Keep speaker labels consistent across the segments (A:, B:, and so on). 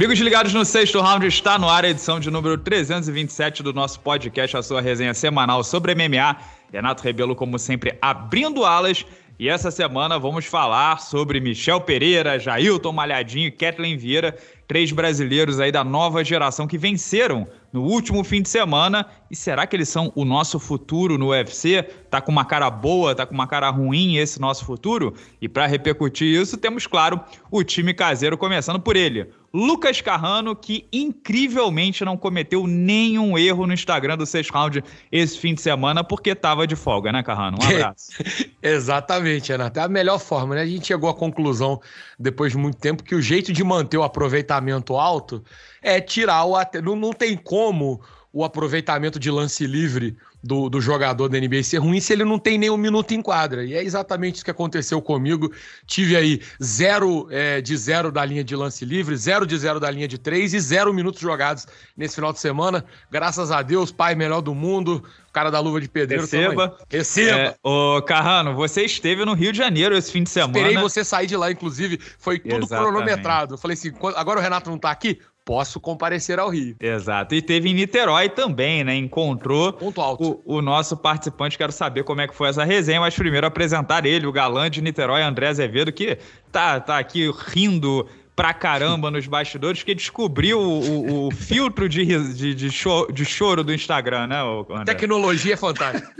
A: Amigos ligados no sexto round, está no ar a edição de número 327 do nosso podcast, a sua resenha semanal sobre MMA. Renato Rebelo, como sempre, abrindo alas. E essa semana vamos falar sobre Michel Pereira, Jailton Malhadinho e Kathleen Vieira, três brasileiros aí da nova geração que venceram no último fim de semana. E será que eles são o nosso futuro no UFC? Tá com uma cara boa, tá com uma cara ruim esse nosso futuro? E para repercutir isso, temos, claro, o time caseiro começando por ele Lucas Carrano, que incrivelmente não cometeu nenhum erro no Instagram do Sexto Round esse fim de semana, porque estava de
B: folga, né, Carrano? Um abraço. Exatamente, Ana. Até a melhor forma, né? A gente chegou à conclusão, depois de muito tempo, que o jeito de manter o aproveitamento alto é tirar o. Não, não tem como o aproveitamento de lance livre do, do jogador da NBA ser ruim se ele não tem nem um minuto em quadra. E é exatamente isso que aconteceu comigo. Tive aí zero é, de zero da linha de lance livre, zero de zero da linha de três e zero minutos jogados nesse final de semana. Graças a Deus, pai melhor do mundo, cara da luva de pedreiro. Receba. Também. Receba. É,
A: ô, Carrano, você esteve no Rio de Janeiro esse fim de semana. Esperei você sair de lá, inclusive. Foi tudo Exatamente. cronometrado.
B: Eu falei assim, agora o Renato não tá aqui, posso comparecer ao Rio.
A: Exato. E teve em Niterói também, né? Encontrou Ponto alto. O, o nosso participante. Quero saber como é que foi essa resenha, mas primeiro apresentar ele, o galã de Niterói, André Azevedo, que tá, tá aqui rindo pra caramba nos bastidores, que descobriu o, o, o filtro de, de, de, cho de, choro do Instagram, né, André? Tecnologia é fantástica.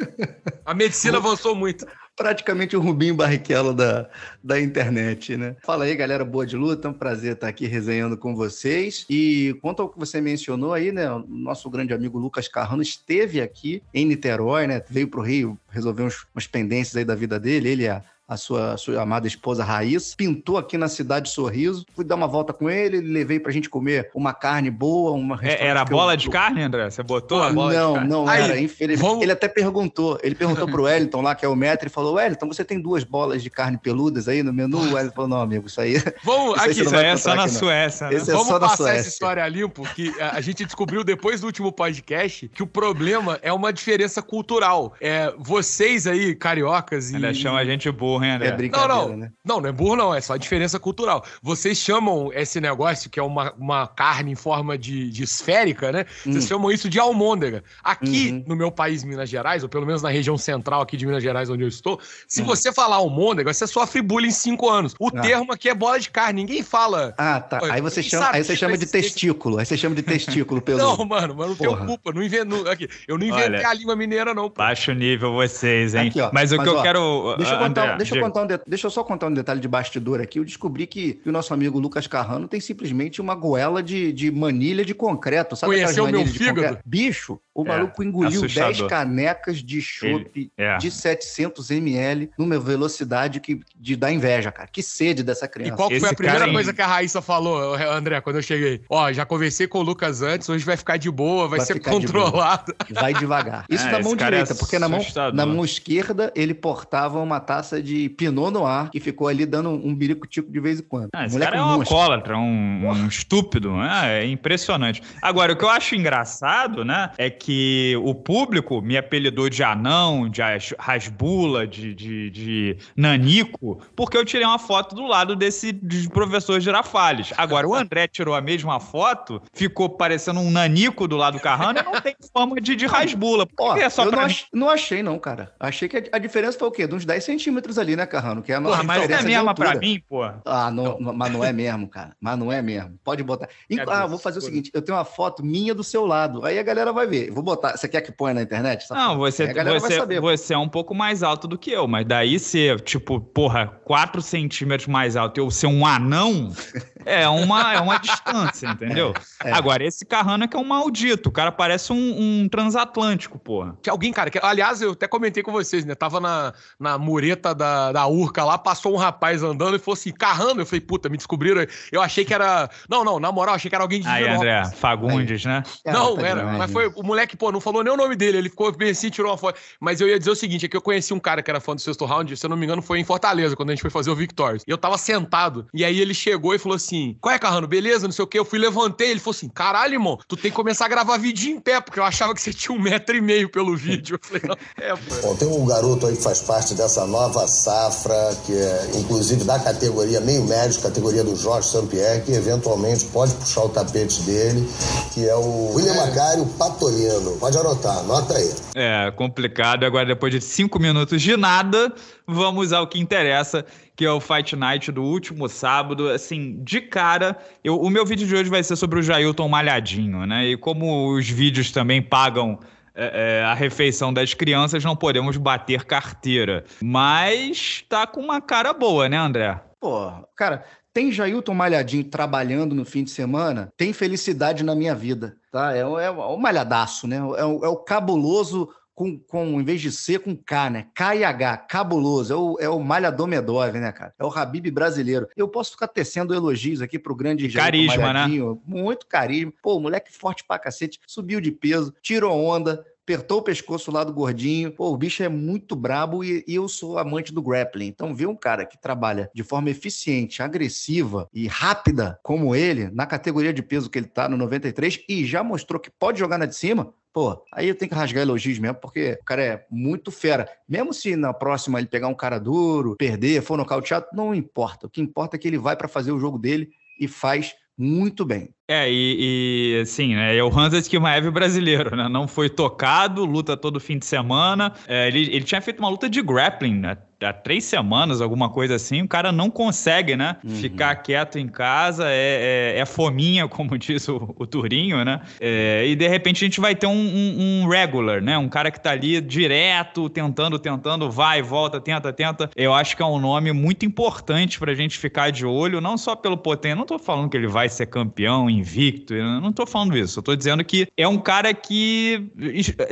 C: A medicina avançou muito. Praticamente o Rubinho Barrichello da, da internet, né? Fala aí, galera, boa de luta. É um prazer estar aqui resenhando com vocês. E quanto ao que você mencionou aí, né? O nosso grande amigo Lucas Carrano esteve aqui em Niterói, né? Veio pro Rio resolver uns, umas pendências aí da vida dele. Ele é a sua, sua amada esposa Raíssa, pintou aqui na cidade Sorriso. Fui dar uma volta com ele, levei pra gente comer uma carne boa, uma
A: é, Era bola eu... de carne, André? Você botou ah, a bola Não, não era. Infelizmente, vamos... ele até perguntou. Ele
C: perguntou pro Wellington lá, que é o metro, e falou: Wellington, você tem duas bolas de carne peludas aí no menu? O Wellington falou: não, amigo, isso aí. Vamos, isso aí aqui, isso aí é só na aqui, Suécia. Né? Esse é vamos é passar Suécia. essa
B: história limpo, que a gente descobriu depois do último podcast que o problema é uma diferença cultural. É, vocês aí, cariocas e. Ainda chama a gente
A: burro é, é. não, não. Né?
B: Não, não é burro, não. É só diferença cultural. Vocês chamam esse negócio, que é uma, uma carne em forma de, de esférica, né? Vocês hum. chamam isso de almôndega. Aqui uhum. no meu país, Minas Gerais, ou pelo menos na região central aqui de Minas Gerais, onde eu estou, se uhum. você falar almôndega, você sofre bullying em cinco anos. O ah. termo aqui é bola de carne. Ninguém fala. Ah, tá. Aí você, chama, aí você chama de testículo.
A: Aí você chama de testículo pelo. Não, mano, mas não tem culpa.
B: Não invento, aqui, eu não inventei Olha, a língua mineira, não.
A: Pô. Baixo nível vocês, hein? Aqui, ó, mas o mas, que ó, eu quero. Deixa eu, contar, André, deixa eu, contar, deixa, eu
C: contar um de... deixa eu só contar um detalhe de bastidor aqui. Eu descobri que o nosso amigo Lucas Carrano tem simplesmente uma goela de, de manilha de concreto. Sabe Conheceu meu fígado? Bicho, o é, maluco engoliu assustador. 10 canecas de chope é. de 700 ml numa velocidade que de dar inveja, cara. Que sede dessa criança. E qual foi a primeira cara... coisa que
B: a Raíssa falou, André, quando eu cheguei? Ó, já conversei com o Lucas antes, hoje vai ficar de boa, vai, vai ser controlado. De vai devagar. Isso é, na mão é direita, porque na mão, na mão
C: esquerda ele portava uma taça de Pinot Noir que ficou ali dando um birico-tico de vez em quando. Ah, esse cara é um alcoólatra,
A: um, um estúpido. É, é impressionante. Agora, o que eu acho engraçado, né, é que que o público me apelidou de anão, de rasbula, de, de, de nanico, porque eu tirei uma foto do lado desse de professor Girafales. Agora, o André tirou a mesma foto, ficou parecendo um nanico do lado do Carrano e não tem fama de, de rasbula. Por que é só eu não, ach,
C: não, achei, não, cara. Achei que a, diferença foi o quê? De uns 10 centímetros ali, né, Carrano? Que é a nossa mas diferença é mesmo pra mim, pô. Ah, não, não, mas não é mesmo, cara. Mas não é mesmo. Pode botar. ah, vou fazer o seguinte: eu tenho uma foto minha do seu lado. Aí a galera vai ver. Vou botar. Você quer que ponha na internet? Não, você, você,
A: você é um pouco mais alto do que eu, mas daí ser, tipo, porra, 4 centímetros mais alto e eu ser um anão é uma, é uma distância, entendeu? É, é. Agora, esse Carrano é que
B: é um maldito. O cara parece um, um transatlântico, porra. Que alguém, cara. Que, aliás, eu até comentei com vocês, né? Tava na, na mureta da, da Urca lá, passou um rapaz andando e falou assim: Carrano. Eu falei, puta, me descobriram. Eu achei que era. Não, não, na moral, achei que era alguém de Aí, André,
A: Fagundes, Aí. É. né? É, não, era. Mas foi
B: o moleque moleque, pô, não falou nem o nome dele, ele ficou bem assim, tirou uma foto. Mas eu ia dizer o seguinte: é que eu conheci um cara que era fã do sexto round, se eu não me engano, foi em Fortaleza, quando a gente foi fazer o Victorious. E eu tava sentado, e aí ele chegou e falou assim: Qual é, Carrano, beleza? Não sei o quê. Eu fui, levantei, ele falou assim: Caralho, irmão, tu tem que começar a gravar vídeo em pé, porque eu achava que você tinha um metro e meio pelo vídeo. Eu falei: é, pô. Bom, tem
C: um garoto aí que faz parte dessa nova safra, que é inclusive da categoria meio médio, categoria do Jorge Sampier, que eventualmente pode puxar o tapete dele, que é
A: o William é.
C: Macário Patolino. Pode anotar, anota aí.
A: É, complicado. Agora, depois de cinco minutos de nada, vamos ao que interessa, que é o Fight Night do último sábado. Assim, de cara, eu, o meu vídeo de hoje vai ser sobre o Jailton malhadinho, né? E como os vídeos também pagam é, é a refeição das crianças, não podemos bater carteira. Mas tá com uma cara boa, né, André?
C: Pô, cara, tem Jailton Malhadinho trabalhando no fim de semana? Tem felicidade na minha vida. Tá? É, é, é malhadaço, né? É, o, é o cabuloso com, com, em vez de C, com K, né? K e H, cabuloso. É o, é o malhador Medov, né, cara? É o Habib brasileiro. Eu posso ficar tecendo elogios aqui pro grande Carisma, né? Muito carisma. Pô, moleque forte pra cacete, subiu de peso, tirou onda, apertou o pescoço lá do gordinho. Pô, o bicho é muito brabo e, e eu sou amante do grappling. Então, ver um cara que trabalha de forma eficiente, agressiva e rápida como ele, na categoria de peso que ele tá no 93, e já mostrou que pode jogar na de cima, Pô, aí eu tenho que rasgar elogios mesmo, porque o cara é muito fera. Mesmo se na próxima ele pegar um cara duro, perder, for nocauteado, não importa. O que importa é que ele vai para fazer o jogo dele e faz muito bem.
A: É, e, e assim, né, é o Hansa Skimaev é brasileiro, né? Não foi tocado, luta todo fim de semana. É, ele, ele tinha feito uma luta de grappling, né? há três semanas, alguma coisa assim, o cara não consegue, né? Uhum. Ficar quieto em casa, é, é, é fominha, como diz o, o Turinho, né? É, e de repente a gente vai ter um, um, um, regular, né? Um cara que tá ali direto, tentando, tentando, vai, volta, tenta, tenta. Eu acho que é um nome muito importante pra gente ficar de olho, não só pelo potencial não tô falando que ele vai ser campeão, invicto, não tô falando isso, eu tô dizendo que é um cara que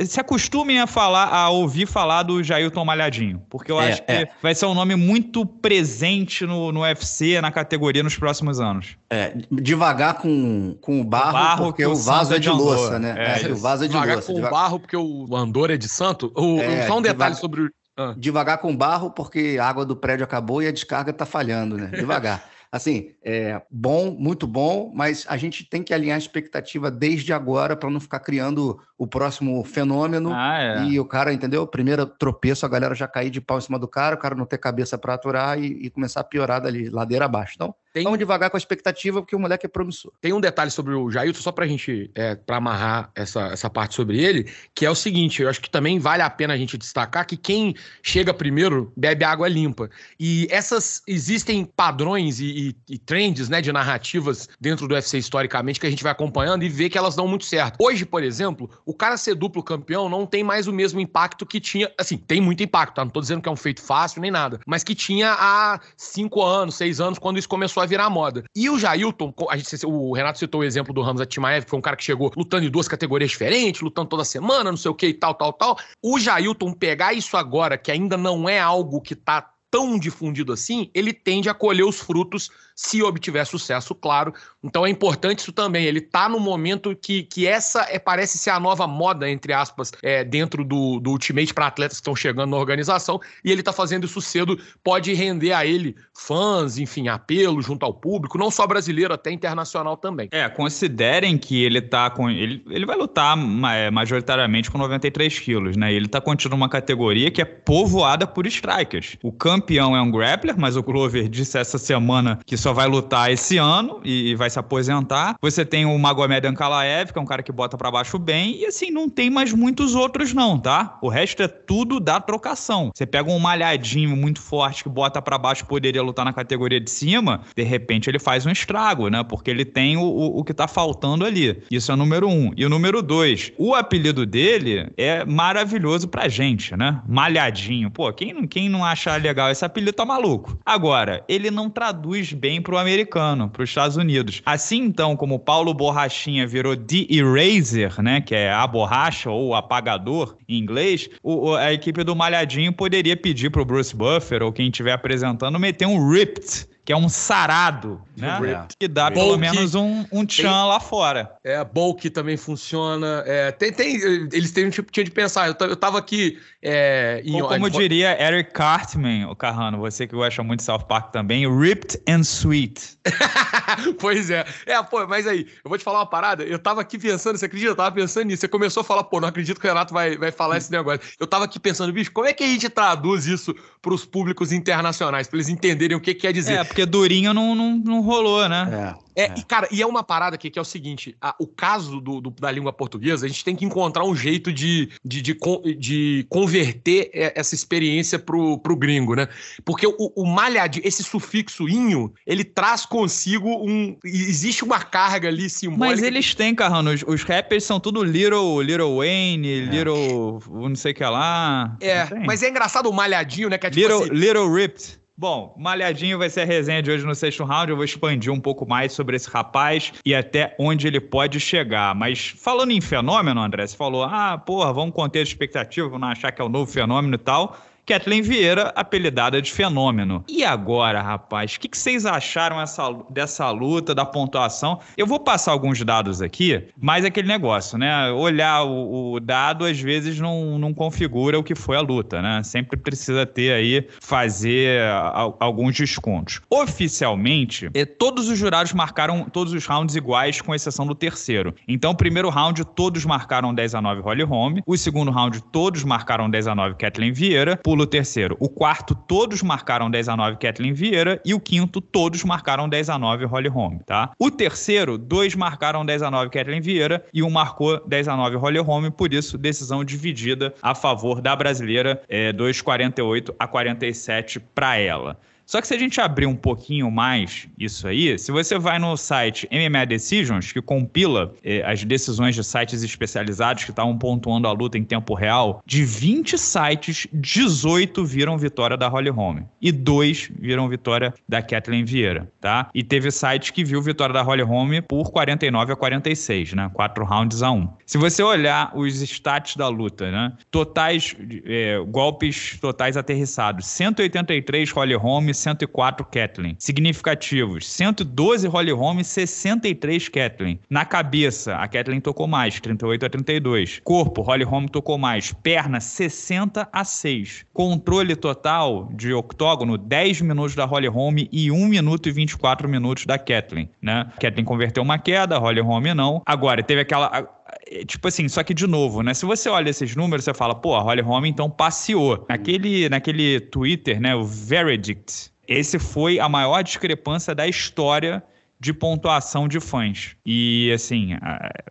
A: se acostumem a falar, a ouvir falar do Jailton Malhadinho, porque eu é, acho que é, é. vai ser um nome muito presente no, no UFC, na categoria, nos próximos anos. É, devagar com, com o barro, o barro porque o, vaso é de louça, né? É é, o vaso é de devagar com o barro,
B: porque o Andor é de santo. O, é, só um detalhe sobre
C: o... Ah. Devagar com o barro, porque a água do prédio acabou e a descarga tá falhando, né? Devagar. assim, é bom, muito bom, mas a gente tem que alinhar a expectativa desde agora para não ficar criando o próximo fenômeno. Ah, é. E o cara, entendeu? Primeiro tropeço, a galera já cair de pau em cima do cara, o cara não ter cabeça para aturar e, e começar a piorar dali, ladeira abaixo.
B: Então, tem... Vamos devagar com a expectativa, porque o moleque é promissor. Tem um detalhe sobre o Jailton, só pra gente, é, pra amarrar essa, essa parte sobre ele, que é o seguinte, eu acho que também vale a pena a gente destacar que quem chega primeiro bebe água limpa. E essas, existem padrões e, e, e trends, né, de narrativas dentro do UFC historicamente que a gente vai acompanhando e vê que elas dão muito certo. Hoje, por exemplo, o cara ser duplo campeão não tem mais o mesmo impacto que tinha, assim, tem muito impacto, tá? Não tô dizendo que é um feito fácil nem nada, mas que tinha há cinco anos, seis anos, quando isso começou a virar moda. E o Jailton, a gente, o Renato citou o exemplo do Ramos Atimaev, que foi um cara que chegou lutando em duas categorias diferentes, lutando toda semana, não sei o que e tal, tal, tal. O Jailton pegar isso agora, que ainda não é algo que tá tão difundido assim, ele tende a colher os frutos se obtiver sucesso, claro. Então é importante isso também. Ele está no momento que, que essa é, parece ser a nova moda, entre aspas, é, dentro do, do Ultimate para atletas que estão chegando na organização, e ele está fazendo isso cedo, pode render a ele fãs, enfim, apelo junto ao público, não só brasileiro, até internacional também.
A: É, considerem que ele tá com. Ele, ele vai lutar é, majoritariamente com 93 quilos, né? Ele está continuando uma categoria que é povoada por strikers. O Cam campeão é um grappler, mas o Glover disse essa semana que só vai lutar esse ano e vai se aposentar. Você tem o Magomed Ankalaev, que é um cara que bota para baixo bem, e assim, não tem mais muitos outros não, tá? O resto é tudo da trocação. Você pega um malhadinho muito forte que bota para baixo, poderia lutar na categoria de cima, de repente ele faz um estrago, né? Porque ele tem o, o, o que tá faltando ali. Isso é o número um. E o número dois, o apelido dele é maravilhoso pra gente, né? Malhadinho. Pô, quem, quem não acha legal legal, esse apelido tá maluco. Agora, ele não traduz bem pro americano, pros Estados Unidos. Assim então, como Paulo Borrachinha virou The Eraser, né, que é a borracha ou apagador em inglês, o, a equipe do Malhadinho poderia pedir pro Bruce Buffer ou quem estiver apresentando meter um Ripped que é um sarado,
B: né? Ripped. É. Que dá Ripped. pelo menos um, um tchan tem, lá fora. É, Bulk também funciona. É, tem, tem, eles têm um tipo de pensar. Eu, eu tava aqui. É, em, como eu diria
A: Eric Cartman, o Carrano, você que gosta muito de South Park também, Ripped and Sweet.
B: pois é. É, pô, mas aí, eu vou te falar uma parada. Eu tava aqui pensando, você acredita? Eu tava pensando nisso. Você começou a falar, pô, não acredito que o Renato vai, vai falar esse negócio. Eu tava aqui pensando, bicho, como é que a gente traduz isso pros públicos internacionais, pra eles entenderem o que quer dizer? É, porque porque durinho não,
A: não, não rolou, né?
B: É, é, é. E, cara, e é uma parada aqui que é o seguinte: a, o caso do, do, da língua portuguesa, a gente tem que encontrar um jeito de, de, de, de converter essa experiência pro, pro gringo, né? Porque o, o malhadinho, esse sufixo inho, ele traz consigo um. Existe uma carga ali simbólica. Mas
A: eles têm, Carrano, os, os rappers são tudo Little, Little Wayne, é. Little. não sei o que lá.
B: É, mas é engraçado o malhadinho, né? Que é tipo little, assim, little Ripped.
A: Bom, malhadinho vai ser a resenha de hoje no sexto round. Eu vou expandir um pouco mais sobre esse rapaz e até onde ele pode chegar. Mas falando em fenômeno, André, você falou: ah, porra, vamos conter a expectativa, não achar que é o um novo fenômeno e tal. Kathleen Vieira, apelidada de Fenômeno. E agora, rapaz, o que, que, vocês acharam essa, dessa luta, da pontuação? Eu vou passar alguns dados aqui, mas é aquele negócio, né? Olhar o, o dado às vezes não, não configura o que foi a luta, né? Sempre precisa ter aí, fazer a, alguns descontos. Oficialmente, é, todos os jurados marcaram todos os rounds iguais, com exceção do terceiro. Então, primeiro round, todos marcaram 10 a 9 Holly Holm. O segundo round, todos marcaram 10 a 9 Kathleen Vieira. Por o terceiro. O quarto, todos marcaram 10 a 9 Kathleen Vieira. E o quinto, todos marcaram 10 a 9 Holly Holm, tá? O terceiro, dois marcaram 10 a 9 Kathleen Vieira e um marcou 10 a 9 Holly Holm. Por isso, decisão dividida a favor da brasileira, é, 2,48 a 47 para ela. Só que se a gente abrir um pouquinho mais isso aí, se você vai no site MMA Decisions, que compila eh, as decisões de sites especializados que estavam tá pontuando a luta em tempo real, de 20 sites, 18 viram vitória da Holly Holm e dois viram vitória da Kathleen Vieira, tá? E teve site que viu vitória da Holly Holm por 49 a 46, né? Quatro rounds a um. Se você olhar os stats da luta, né? Totais, eh, golpes totais aterrissados, 183 Holly Holm, 104 Kathleen, Significativos: 112 Holly Holm e 63 Kathleen. Na cabeça, a Kathleen tocou mais, 38 a 32. Corpo, Holly Holm tocou mais. Perna, 60 a 6. Controle total de octógono, 10 minutos da Holly Holm e 1 minuto e 24 minutos da Kathleen, né? Kathleen converteu uma queda, Holly Holm não. Agora, teve aquela é, tipo assim, só que de novo, né? Se você olha esses números, você fala, pô, a Holly Holm então passeou. Naquele, naquele Twitter, né, o Veredict, esse foi a maior discrepância da história de pontuação de fãs. E, assim,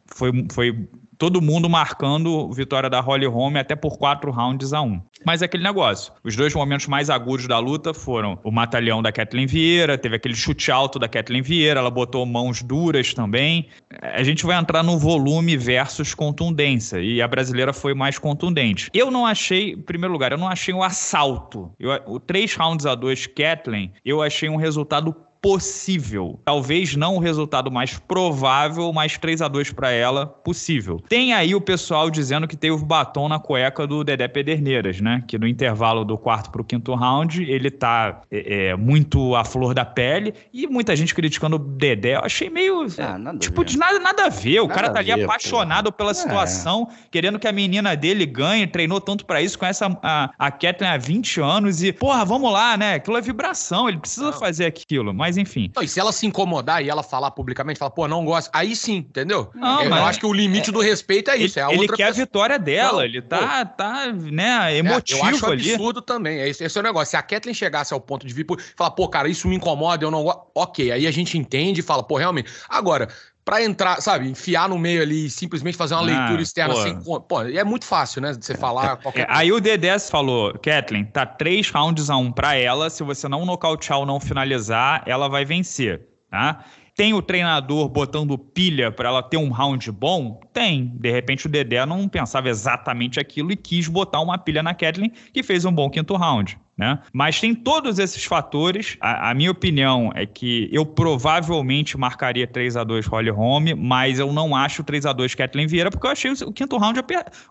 A: foi, foi todo mundo marcando vitória da Holly Holm até por quatro rounds a um. Mas é aquele negócio. Os dois momentos mais agudos da luta foram o matalhão da Kathleen Vieira, teve aquele chute alto da Kathleen Vieira, ela botou mãos duras também. A gente vai entrar no volume versus contundência, e a brasileira foi mais contundente. Eu não achei, em primeiro lugar, eu não achei um assalto. Eu, o três rounds a dois Kathleen, eu achei um resultado possível. Talvez não o resultado mais provável, mas 3 a 2 para ela, possível. Tem aí o pessoal dizendo que teve o batom na cueca do Dedé Pederneiras, né? Que no intervalo do quarto para o quinto round, ele tá é, é, muito à flor da pele e muita gente criticando o Dedé. Eu achei meio. Ah, tipo, de nada, nada a ver. O nada cara tá ali ver, apaixonado pô. pela é. situação, é. querendo que a menina dele ganhe, treinou tanto para isso, conhece a, a, a Kathleen
B: há 20 anos e, porra, vamos lá, né? Aquilo é vibração, ele precisa não. fazer aquilo. Mas mas enfim. Não, e se ela se incomodar e ela falar publicamente, falar, pô, não gosto, aí sim, entendeu? Não, eu, mas, eu acho que o limite é, do respeito é isso. Ele, é a ele quer pessoa. a vitória
A: dela, não, ele tá,
B: tá, né, emotivo ali. É, eu acho ali. absurdo também, é esse, esse é o negócio. Se a Kathleen chegasse ao ponto de vir, falar, pô, cara, isso me incomoda, eu não gosto, ok, aí a gente entende e fala, pô, realmente. Agora, para entrar, sabe, enfiar no meio ali e simplesmente fazer uma ah, leitura externa pô. sem. Pô, é muito fácil, né? De você falar é, é, qualquer é,
A: Aí o DDS falou, Kathleen, tá três rounds a um para ela. Se você não nocautear ou não finalizar, ela vai vencer, tá? Tem o treinador botando pilha para ela ter um round bom? Tem. De repente o Dedé não pensava exatamente aquilo e quis botar uma pilha na Kathleen, que fez um bom quinto round. Né? Mas tem todos esses fatores. A, a, minha opinião é que eu provavelmente marcaria 3 a 2 Holly Home, mas eu não acho 3 a 2 Kathleen Vieira, porque eu achei o, o quinto round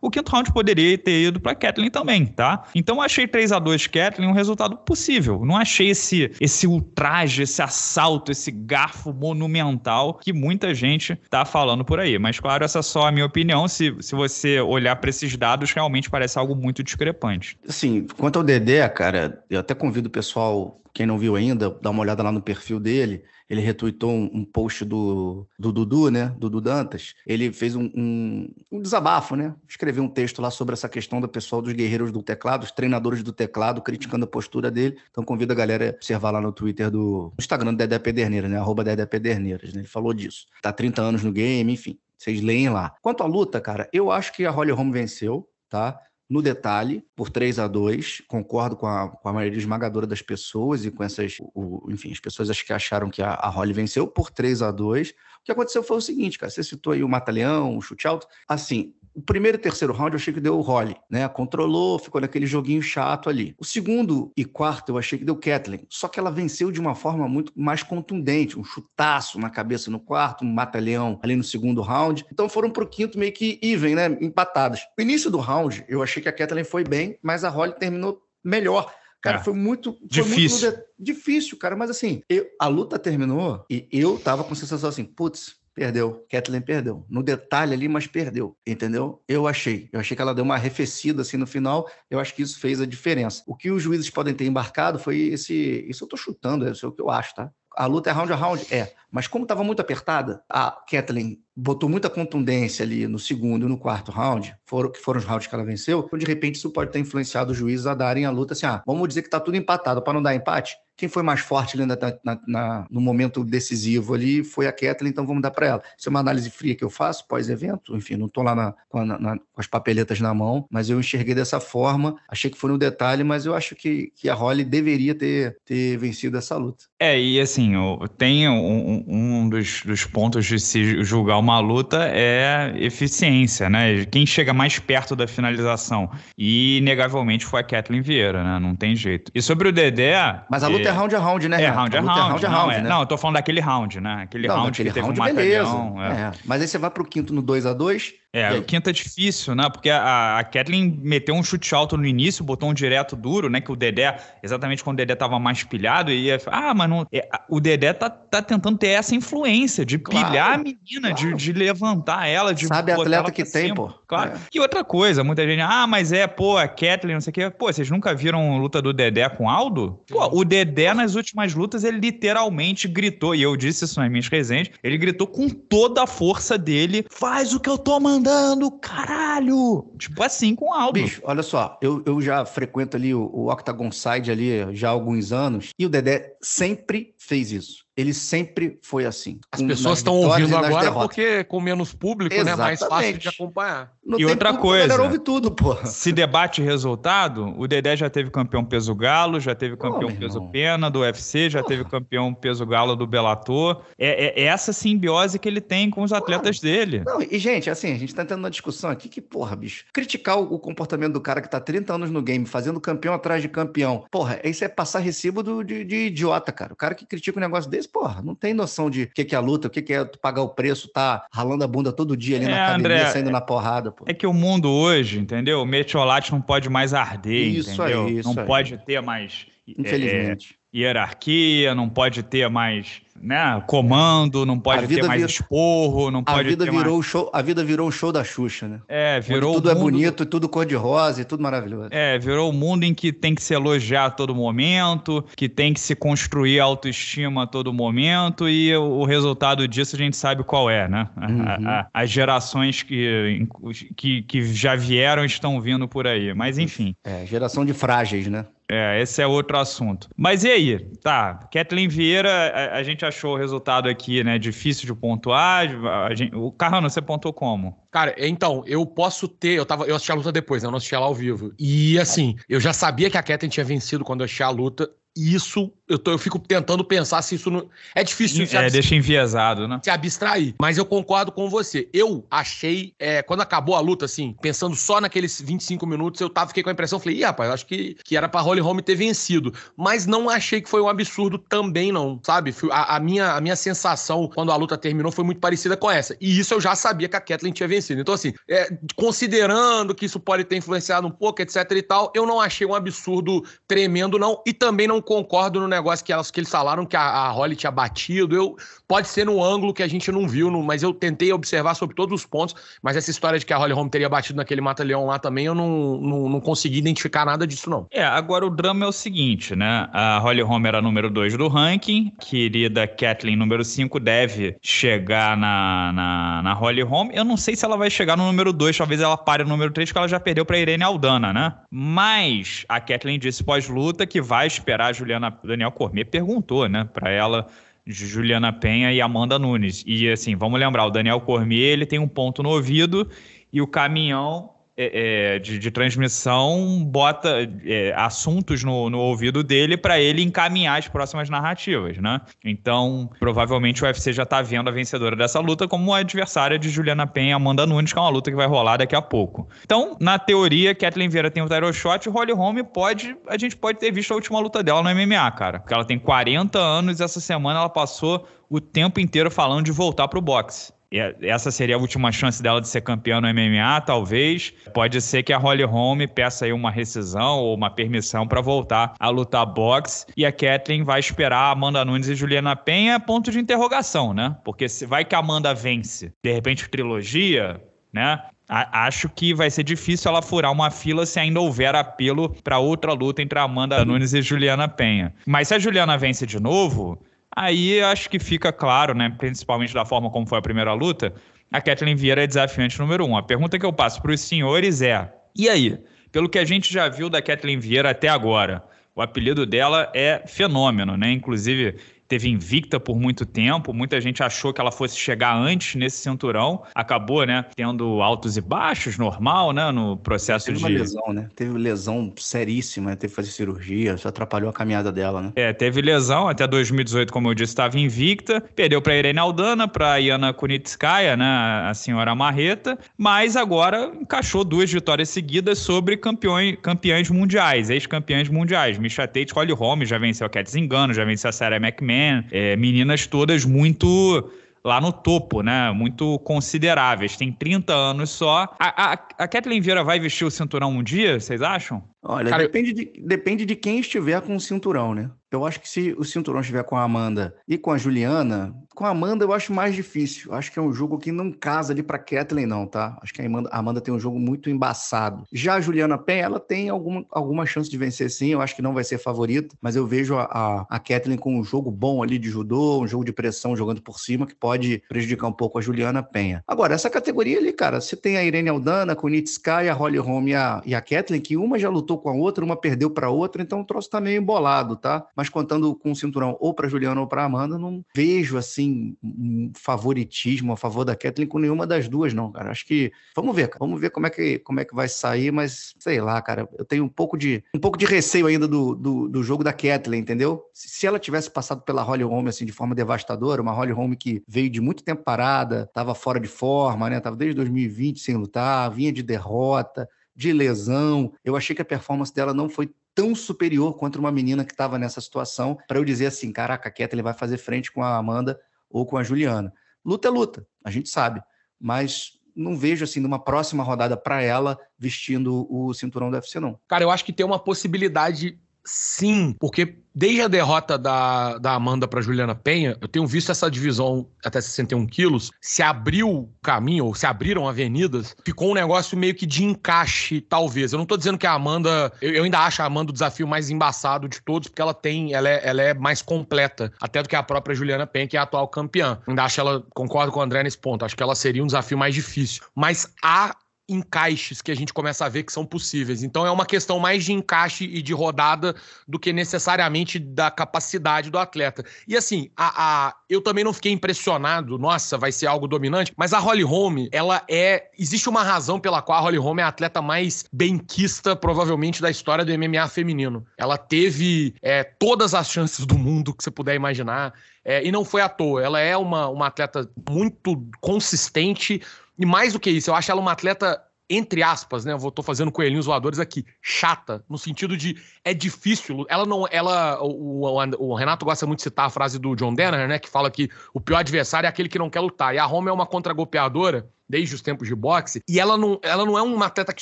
A: o quinto round poderia ter ido para Kathleen também, tá? Então eu achei 3 a 2 Kathleen um resultado possível. Não achei esse esse ultraje, esse assalto, esse garfo monumental que muita gente tá falando por aí. Mas claro, essa é só a minha opinião. Se, se você olhar para esses dados, realmente parece algo muito discrepante. Sim, quanto
C: ao Dedé, cara, cara, eu até convido o pessoal, quem não viu ainda, dar uma olhada lá no perfil dele. Ele retuitou um, um post do, do Dudu, né? Dudu Dantas. Ele fez um, um, um, desabafo, né? Escreveu um texto lá sobre essa questão do pessoal dos guerreiros do teclado, os treinadores do teclado, criticando a postura dele. Então convido a galera a observar lá no Twitter do Instagram do Dedé Pederneiras, né? Arroba Dedé Pederneiras, né? Ele falou disso. Tá 30 anos no game, enfim. Vocês leem lá. Quanto à luta, cara, eu acho que a Holly Holm venceu, tá? no detalhe por 3 a 2 Concordo com a, com a maioria esmagadora das pessoas e com essas, o, enfim, as pessoas acho que acharam que a, a Holly venceu por 3 a 2 O que aconteceu foi o seguinte, cara, você citou aí o Mataleão, o chute alto. Assim, o primeiro e terceiro round eu achei que deu o Holly, né? Controlou, ficou naquele joguinho chato ali. O segundo e quarto eu achei que deu Kathleen, só que ela venceu de uma forma muito mais contundente, um chutaço na cabeça no quarto, um mata-leão ali no segundo round. Então foram pro quinto meio que even, né? Empatadas. No início do round eu achei que a Kathleen foi bem, mas a Holly terminou melhor. Cara, é. foi muito difícil. Foi muito difícil, cara. Mas assim, eu, a luta terminou e eu tava com a sensação assim, putz, Perdeu. Kathleen perdeu. No detalhe ali, mas perdeu. Entendeu? Eu achei. Eu achei que ela deu uma arrefecida assim no final. Eu acho que isso fez a diferença. O que os juízes podem ter embarcado foi esse. Isso eu tô chutando, é isso é o que eu acho, tá? A luta é round a round? É. Mas como estava muito apertada, a Kathleen botou muita contundência ali no segundo e no quarto round, foram, que foram os rounds que ela venceu, então de repente isso pode ter influenciado os juízes a darem a luta assim, ah, vamos dizer que está tudo empatado para não dar empate? quem foi mais forte na, na, na, no momento decisivo ali foi a Kathleen, então vamos dar para ela. Isso é uma análise fria que eu faço pós-evento, enfim, não estou lá com, com, as papeletas na mão, mas eu enxerguei dessa forma, achei que foi um detalhe, mas eu acho que, que a Holly deveria ter, ter vencido essa luta.
A: É, e assim, tem um, um dos, dos, pontos de se julgar uma luta é eficiência, né? Quem chega mais perto da finalização. E, inegavelmente, foi a Kathleen Vieira, né? Não tem jeito. E sobre o Dedé. Mas a luta é, é round
C: a round, né? É, round a, a round. É round, não, round é, né? não,
A: eu tô falando daquele round, né? Aquele não, round que teve round, um batalhão. Beleza. É. é.
C: Mas aí você vai pro quinto no 2 a 2
A: é, o quinto é difícil, né? Porque a, a Kathleen meteu um chute alto no início, botou um direto duro, né? Que o Dedé, exatamente quando o Dedé tava mais pilhado, ia ah, mas não... É, o Dedé tá, tá tentando ter essa influência de claro, pilhar a menina, claro. de, de levantar ela, de Sabe atleta que tem, pô. Claro. É. E outra coisa, muita gente, ah, mas é, pô, a Kathleen, não sei o quê. Pô, vocês nunca viram luta do Dedé com Aldo? Pô, o Dedé nas últimas lutas, ele literalmente gritou, e eu disse isso nas minhas resenhas, ele gritou com toda a força dele, faz o que eu tô mandando andando, caralho! Tipo assim com o Bicho, olha só, eu, eu já frequento ali o,
C: o Octagon Side ali já há alguns anos, e o Dedé sempre fez isso. Ele
B: sempre foi assim. As pessoas estão ouvindo agora derrotas. porque com menos público, é né? Mais fácil de acompanhar. Não e outra coisa. A galera ouve
A: tudo, pô. Se debate resultado, o Dedé já teve campeão peso galo, já teve campeão oh, peso pena do UFC, já oh. teve campeão peso galo do Bellator. É, é, é, essa simbiose que ele tem com os atletas claro. dele.
C: Não, e gente, assim, a gente tá tendo uma discussão aqui que, porra, bicho, criticar o, o comportamento do cara que tá 30 anos no game, fazendo campeão atrás de campeão. Porra, isso é passar recibo do, de, de idiota, cara. O cara que critica um negócio desse vezes, porra, não tem noção de o que, que é a luta, o que, que é pagar o preço, tá ralando a bunda todo dia ali é, na academia, André, saindo é, na
A: porrada. pô É que o mundo hoje, entendeu? O metiolate não pode mais arder, isso entendeu? Aí, isso não aí. pode ter mais... É, Infelizmente hierarquia, não pode ter mais né, comando, não pode ter mais vir... esporro, não pode a vida ter virou
C: mais... show, a vida virou o show da Xuxa, né?
A: É, virou Onde tudo é mundo... é
C: bonito, tudo cor de rosa e tudo maravilhoso.
A: É, virou o um mundo em que tem que se elogiar a todo momento, que tem que se construir autoestima a todo momento e o resultado disso a gente sabe qual é, né? Uhum. as gerações que, que, que já vieram estão vindo por aí, mas enfim. É, geração de frágeis, né? É, esse é outro assunto. Mas e aí? Tá, Kathleen Vieira, a, a gente achou o
B: resultado aqui, né? Difícil de pontuar. Gente, o Carrano, você pontuou como? Cara, então, eu posso ter. Eu, tava, eu assisti a luta depois, né? Eu não assisti ela ao vivo. E assim, eu já sabia que a Kathleen tinha vencido quando eu assisti a luta. E isso, eu, tô, eu fico tentando pensar se isso não. É difícil. Se é, deixa enviesado, né? Se abstrair. Mas eu concordo com você. Eu achei, é, quando acabou a luta, assim, pensando só naqueles 25 minutos, eu tava, fiquei com a impressão, falei, ih, rapaz, acho que, que era pra Holly Holm ter vencido. Mas não achei que foi um absurdo também, não, sabe? A, a, minha, a minha sensação quando a luta terminou foi muito parecida com essa. E isso eu já sabia que a Kathleen tinha vencido. Então, assim, é, considerando que isso pode ter influenciado um pouco, etc e tal, eu não achei um absurdo tremendo, não. E também não concordo no negócio que elas que eles falaram que a, a Holly tinha batido. Eu, pode ser num ângulo que a gente não viu, no, mas eu tentei observar sobre todos os pontos. Mas essa história de que a Holly Holm teria batido naquele mata-leão lá também, eu não, não, não, consegui identificar nada disso, não.
A: É, agora o drama é o seguinte, né? A Holly Holm era número 2 do ranking, querida Kathleen, número 5, deve chegar na, na, na Holly Holm. Eu não sei se ela vai chegar no número 2, talvez ela pare no número 3, porque ela já perdeu para Irene Aldana, né? Mas a Kathleen disse pós-luta que vai esperar a Juliana Daniel Cormier perguntou, né, para ela, Juliana Penha e Amanda Nunes. E assim, vamos lembrar, o Daniel Cormier, ele tem um ponto no ouvido e o caminhão é, é, de, de, transmissão bota é, assuntos no, no, ouvido dele para ele encaminhar as próximas narrativas, né? Então, provavelmente o UFC já está vendo a vencedora dessa luta como a adversária de Juliana Penha e Amanda Nunes, que é uma luta que vai rolar daqui a pouco. Então, na teoria, Kathleen Vieira tem o title shot, Holly Holm pode, a gente pode ter visto a última luta dela no MMA, cara. Porque ela tem 40 anos e essa semana ela passou o tempo inteiro falando de voltar pro boxe. É, essa seria a última chance dela de ser campeã no MMA, talvez. Pode ser que a Holly Holm peça aí uma rescisão ou uma permissão para voltar a lutar boxe. E a Kathleen vai esperar Amanda Nunes e Juliana Penha, ponto de interrogação, né? Porque se vai que a Amanda vence, de repente trilogia, né? Acho que vai ser difícil ela furar uma fila se ainda houver apelo para outra luta entre Amanda Nunes e Juliana Penha. Mas se a Juliana vence de novo, Aí acho que fica claro, né, principalmente da forma como foi a primeira luta, a Kathleen Vieira é desafiante número um. A pergunta que eu passo para os senhores é: e aí? Pelo que a gente já viu da Kathleen Vieira até agora, o apelido dela é fenômeno, né? Inclusive, teve invicta por muito tempo. Muita gente achou que ela fosse chegar antes nesse cinturão. Acabou, né? Tendo altos e baixos, normal, né? No processo teve de. Teve uma
C: lesão, né? Teve lesão seríssima, né, teve que fazer cirurgia, isso atrapalhou a caminhada dela, né?
A: É, teve lesão. Até 2018, como eu disse, estava invicta. Perdeu para Irene Aldana, para Iana Kunitskaya, né? A senhora Marreta. Mas agora encaixou duas vitórias seguidas sobre campeões, campeãs mundiais, ex-campeãs mundiais. Micha Tate, Holly Holmes já venceu a Cat Zingano, já venceu a Sarah McMahon é, meninas todas muito lá no topo, né? Muito consideráveis. Tem 30 anos só. A, a, a Kathleen Vieira vai vestir o cinturão um dia, vocês acham? Olha, Cara, depende, de, depende
C: de quem estiver com o cinturão, né? Eu acho que se o cinturão estiver com a Amanda e com a Juliana, com a Amanda eu acho mais difícil. Eu acho que é um jogo que não casa ali para Kathleen, não, tá? Acho que a Amanda, a Amanda, tem um jogo muito embaçado. Já a Juliana Penha, ela tem alguma, alguma chance de vencer, sim. Eu acho que não vai ser favorita, mas eu vejo a, a, a Kathleen com um jogo bom ali de judô, um jogo de pressão jogando por cima, que pode prejudicar um pouco a Juliana Penha. Agora, essa categoria ali, cara, você tem a Irene Aldana, Kunitskaya, a Holly Holm e a, e a Kathleen, que uma já lutou com a outra, uma perdeu para outra, então o troço tá meio embolado, tá? mas contando com o cinturão ou para Juliana ou para Amanda, não vejo assim um favoritismo a favor da Kathleen com nenhuma das duas, não, cara. Acho que vamos ver, cara. Vamos ver como é que, como é que vai sair, mas sei lá, cara. Eu tenho um pouco de um pouco de receio ainda do, do, do jogo da Kathleen, entendeu? Se ela tivesse passado pela Holly Holm assim de forma devastadora, uma Holly Holm que veio de muito tempo parada, tava fora de forma, né? Tava desde 2020 sem lutar, vinha de derrota, de lesão. Eu achei que a performance dela não foi tão superior contra uma menina que estava nessa situação para eu dizer assim, caraca, quieta, ele vai fazer frente com a Amanda ou com a Juliana. Luta é luta, a gente sabe, mas não vejo assim numa próxima rodada para ela vestindo o cinturão do UFC não.
B: Cara, eu acho que tem uma possibilidade sim, porque desde a derrota da, da Amanda para Juliana Penha, eu tenho visto essa divisão até 61 quilos se abriu caminho, ou se abriram avenidas, ficou um negócio meio que de encaixe, talvez. Eu não tô dizendo que a Amanda, eu, eu ainda acho a Amanda o desafio mais embaçado de todos, porque ela tem, ela é, ela é mais completa, até do que a própria Juliana Penha, que é a atual campeã. Eu ainda acho ela, concordo com o André nesse ponto, acho que ela seria um desafio mais difícil. Mas há encaixes que a gente começa a ver que são possíveis. Então é uma questão mais de encaixe e de rodada do que necessariamente da capacidade do atleta. E assim, a, a eu também não fiquei impressionado, nossa, vai ser algo dominante, mas a Holly Holm, ela é. Existe uma razão pela qual a Holly Holm é a atleta mais benquista, provavelmente, da história do MMA feminino. Ela teve é, todas as chances do mundo que você puder imaginar. É, e não foi à toa. Ela é uma, uma atleta muito consistente, e mais do que isso, eu acho ela uma atleta, entre aspas, né? Eu tô fazendo coelhinhos voadores aqui, chata, no sentido de é difícil. Ela não. Ela. O, o, o Renato gosta muito de citar a frase do John Denner, né? Que fala que o pior adversário é aquele que não quer lutar. E a Roma é uma contra gopeadora desde os tempos de boxe, e ela não, ela não é uma atleta que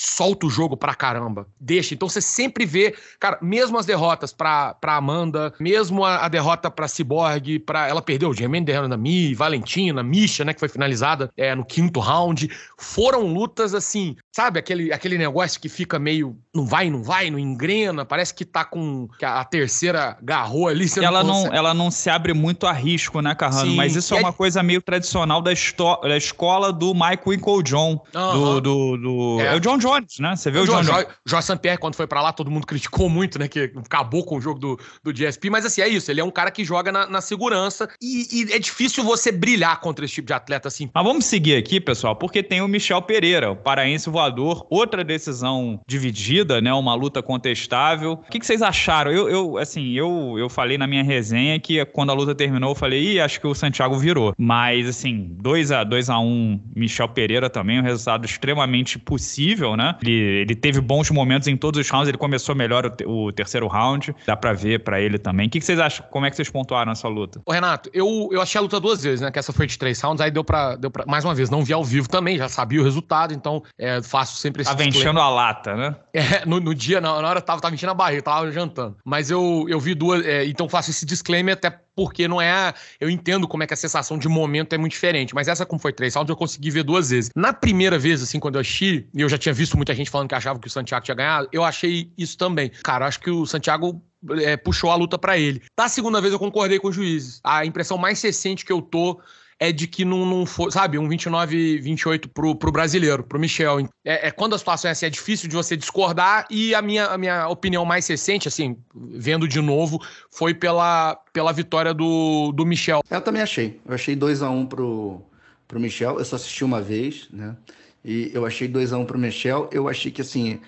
B: solta o jogo pra caramba. Deixa. Então você sempre vê, cara, mesmo as derrotas pra, pra Amanda, mesmo a, a derrota pra Cyborg, pra, ela perdeu Gemini derrotando a Mi, Valentina, Misha, né, que foi finalizada é, no quinto round. Foram lutas assim, sabe, aquele, aquele negócio que fica meio não vai, não vai, não engrena, parece que tá com que a, a, terceira garrou ali. Você ela, não,
A: ela não se abre muito a risco, né, Carrano? Sim, Mas isso é, é uma coisa meio tradicional da, da escola do Michael Michael John, uhum. do, do, do... É. é. o John Jones, né? Você vê é o, o John, John Jones.
B: Jorge Sampierre, quando foi para lá, todo mundo criticou muito, né? Que acabou com o jogo do, do GSP, mas assim, é isso. Ele é um cara que joga na, na segurança e, e, é difícil você brilhar contra esse tipo de atleta assim. Mas vamos seguir aqui, pessoal, porque tem o Michel Pereira, o
A: paraense voador, outra decisão dividida, né? Uma luta contestável. O que, que vocês acharam? Eu, eu, assim, eu, eu falei na minha resenha que quando a luta terminou, eu falei, ih, acho que o Santiago virou. Mas, assim, 2 a 2 a 1 um, Michel Pereira também, um resultado extremamente possível, né? Ele, ele teve bons momentos em todos os rounds, ele começou melhor o, o terceiro round, dá para ver para ele também. O que, que, vocês acham? Como é que vocês pontuaram essa luta?
B: Ô, Renato, eu, eu achei a luta duas vezes, né? Que essa foi de três rounds, aí deu pra, deu pra. Mais uma vez, não vi ao vivo também, já sabia o resultado, então é, faço sempre esse. Tava tá enchendo a
A: lata, né?
B: É, no, no dia, na, na hora tava, tava enchendo a barriga, tava jantando. Mas eu, eu vi duas. É, então faço esse disclaimer até porque não é. Eu entendo como é que a sensação de momento é muito diferente, mas essa, como foi três rounds, eu consegui ver duas duas vezes. Na primeira vez, assim, quando eu achei e eu já tinha visto muita gente falando que achava que o Santiago tinha ganhado, eu achei isso também. Cara, acho que o Santiago é, puxou a luta para ele. Da segunda vez eu concordei com os juízes. A impressão mais recente que eu tô é de que não, não foi, sabe, um 29, 28 pro, pro brasileiro, pro Michel. É, é, quando a situação é assim, é difícil de você discordar, e a minha, a minha opinião mais recente, assim, vendo de novo, foi pela, pela vitória do, do Michel. Eu também achei.
C: Eu achei 2 a 1 um pro, pro Michel. Eu só assisti uma vez, né? E eu achei 2 a 1 um pro Michel. Eu achei que assim,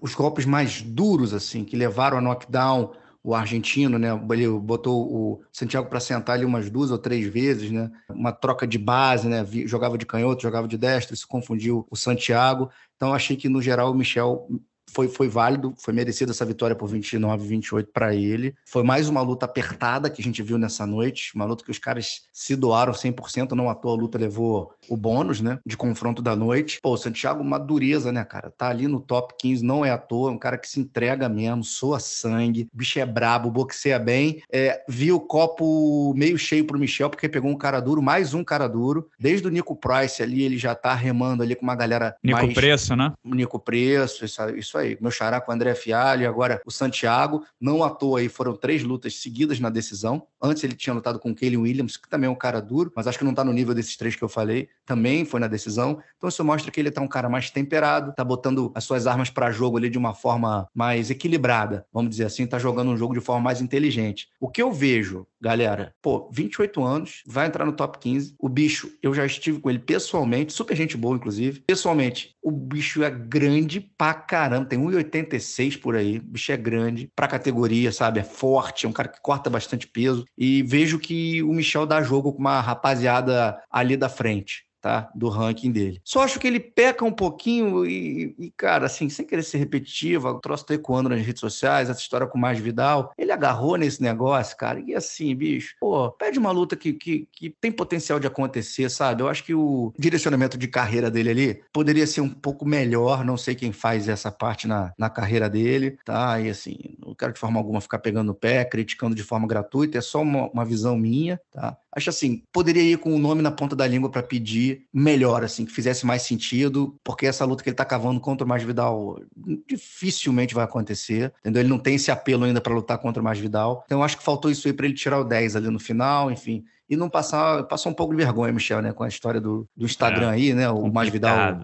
C: os golpes mais duros assim, que levaram a knockdown o argentino, né? Ele botou o Santiago para sentar ali umas duas ou três vezes, né? Uma troca de base, né? Jogava de canhoto, jogava de destro, se confundiu o Santiago. Então achei que no geral o Michel foi, foi válido, foi merecida essa vitória por 29 28 para ele. Foi mais uma luta apertada que a gente viu nessa noite, uma luta que os caras se doaram 100%, não à toa a luta levou o bônus, né, de confronto da noite. Pô, o Santiago, uma dureza, né, cara? Tá ali no top 15, não é à toa, é um cara que se entrega mesmo, soa sangue, bicho é brabo, boxeia bem. É, vi o copo meio cheio pro Michel, porque pegou um cara duro, mais um cara duro. Desde o Nico Price ali, ele já tá remando ali com uma galera Nico mais... Preço, né? Nico Preço, isso, isso aí aí, meu xará com o André Fialho, agora o Santiago. Não à toa aí foram três lutas seguidas na decisão. Antes ele tinha lutado com o Kaylee Williams, que também é um cara duro, mas acho que não tá no nível desses três que eu falei. Também foi na decisão. Então isso mostra que ele tá um cara mais temperado, tá botando as suas armas para jogo ali de uma forma mais equilibrada, vamos dizer assim, tá jogando um jogo de forma mais inteligente. O que eu vejo, galera, pô, 28 anos, vai entrar no top 15. O bicho, eu já estive com ele pessoalmente, super gente boa, inclusive. Pessoalmente, o bicho é grande pra caramba, tem 1,86 por aí, o bicho é grande pra categoria, sabe? É forte, é um cara que corta bastante peso e vejo que o Michel dá jogo com uma rapaziada ali da frente tá? Do ranking dele. Só acho que ele peca um pouquinho e, e cara, assim, sem querer ser repetitivo, o troço tá ecoando nas redes sociais, essa história com o Mais Vidal, ele agarrou nesse negócio, cara, e assim, bicho, pô, pede uma luta que, que, que tem potencial de acontecer, sabe? Eu acho que o direcionamento de carreira dele ali poderia ser um pouco melhor, não sei quem faz essa parte na, na carreira dele, tá? E assim, não quero de forma alguma ficar pegando o pé, criticando de forma gratuita, é só uma, uma visão minha, tá? Acho assim, poderia ir com o nome na ponta da língua para pedir melhor, assim, que fizesse mais sentido, porque essa luta que ele tá cavando contra o Masvidal dificilmente vai acontecer, entendeu? Ele não tem esse apelo ainda para lutar contra o Masvidal. Então eu acho que faltou isso aí para ele tirar o 10 ali no final, enfim e não passar, passou um pouco de vergonha, Michel, né, com a história do, do Instagram é, aí, né, o Masvidal